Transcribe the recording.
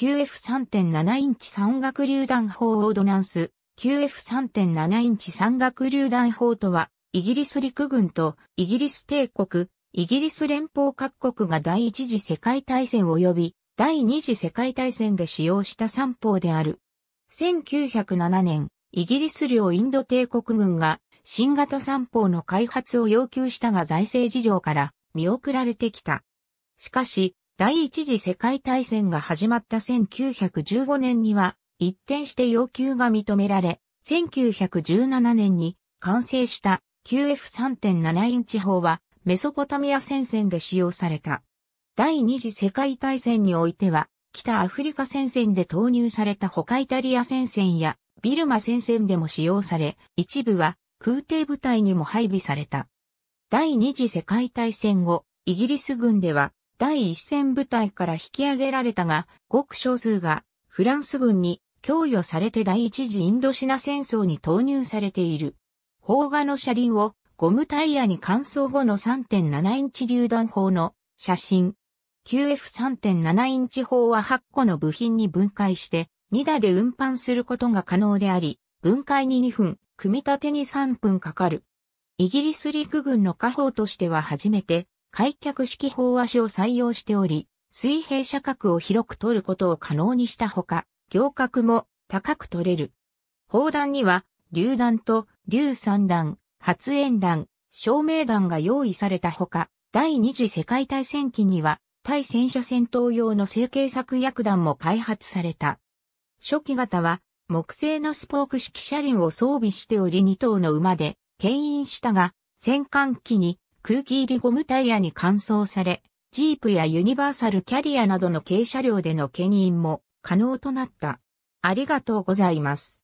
QF3.7 インチ山岳榴弾砲オードナンス、QF3.7 インチ山岳榴弾砲とは、イギリス陸軍とイギリス帝国、イギリス連邦各国が第一次世界大戦及び第二次世界大戦で使用した三砲である。1907年、イギリス領インド帝国軍が新型三砲の開発を要求したが財政事情から見送られてきた。しかし、第一次世界大戦が始まった1915年には、一転して要求が認められ、1917年に完成した QF3.7 インチ砲はメソポタミア戦線で使用された。第二次世界大戦においては、北アフリカ戦線で投入された他イタリア戦線やビルマ戦線でも使用され、一部は空挺部隊にも配備された。第二次世界大戦後、イギリス軍では第一線部隊から引き上げられたが、ごく少数がフランス軍に供与されて第一次インドシナ戦争に投入されている。砲画の車輪をゴムタイヤに乾燥後の3.7インチ榴弾砲の写真。QF3.7 インチ砲は8個の部品に分解して2打で運搬することが可能であり、分解に2分、組み立てに3分かかる。イギリス陸軍の火砲としては初めて開脚式方足を採用しており、水平射角を広く取ることを可能にしたほか、行角も高く取れる。砲弾には、榴弾と榴散弾、発煙弾、照明弾が用意されたほか、第二次世界大戦期には、対戦車戦闘用の成形作薬弾も開発された。初期型は、木製のスポーク式車輪を装備しており2頭の馬で、牽引したが、戦艦機に空気入りゴムタイヤに換装され、ジープやユニバーサルキャリアなどの軽車両での牽引も可能となった。ありがとうございます。